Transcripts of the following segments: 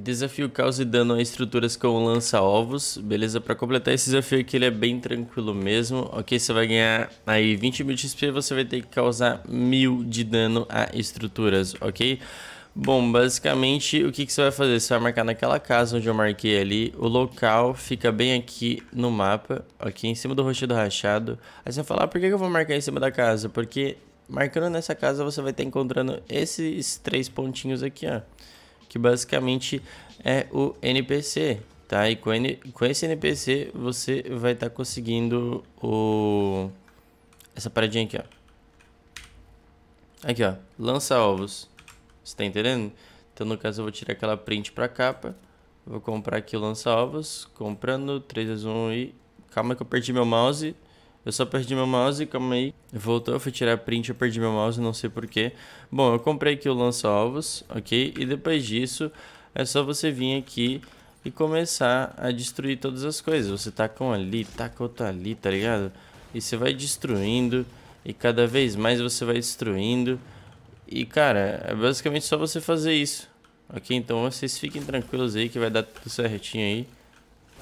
Desafio causa dano a estruturas com lança-ovos. Beleza, pra completar esse desafio aqui ele é bem tranquilo mesmo. Ok, você vai ganhar aí 20 mil XP, você vai ter que causar mil de dano a estruturas, ok? Bom, basicamente o que, que você vai fazer? Você vai marcar naquela casa onde eu marquei ali, o local fica bem aqui no mapa, aqui em cima do rochedo rachado. Aí você vai falar, ah, por que, que eu vou marcar em cima da casa? Porque marcando nessa casa você vai estar encontrando esses três pontinhos aqui, ó que basicamente é o NPC, tá? E com, N, com esse NPC você vai estar tá conseguindo o essa paradinha aqui, ó. Aqui, ó, lança ovos. Você tá entendendo? Então, no caso, eu vou tirar aquela print pra capa. Vou comprar aqui o lança ovos, comprando 3 2 1 e calma que eu perdi meu mouse. Eu só perdi meu mouse, calma aí. Voltou, eu fui tirar print, eu perdi meu mouse, não sei porquê. Bom, eu comprei aqui o lança-ovos, ok? E depois disso, é só você vir aqui e começar a destruir todas as coisas. Você taca um ali, taca outro ali, tá ligado? E você vai destruindo, e cada vez mais você vai destruindo. E, cara, é basicamente só você fazer isso, ok? Então vocês fiquem tranquilos aí que vai dar tudo certinho aí.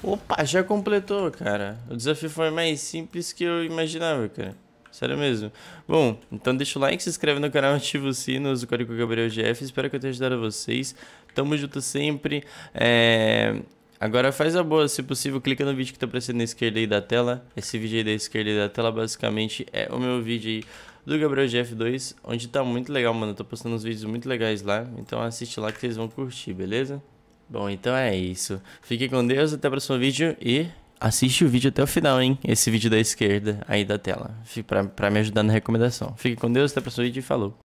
Opa, já completou, cara. O desafio foi mais simples que eu imaginava, cara. Sério mesmo. Bom, então deixa o like, se inscreve no canal, ativa o sino, usa o código GabrielGF. Espero que eu tenha ajudado vocês. Tamo junto sempre. É... Agora faz a boa, se possível, clica no vídeo que tá aparecendo na esquerda aí da tela. Esse vídeo aí da esquerda aí da tela, basicamente, é o meu vídeo aí do Gabriel GF2, onde tá muito legal, mano. Eu tô postando uns vídeos muito legais lá. Então assiste lá que vocês vão curtir, beleza? Bom, então é isso. Fique com Deus, até o próximo vídeo e assiste o vídeo até o final, hein? Esse vídeo da esquerda aí da tela, pra, me ajudar na recomendação. Fique com Deus, até o próximo vídeo e falou.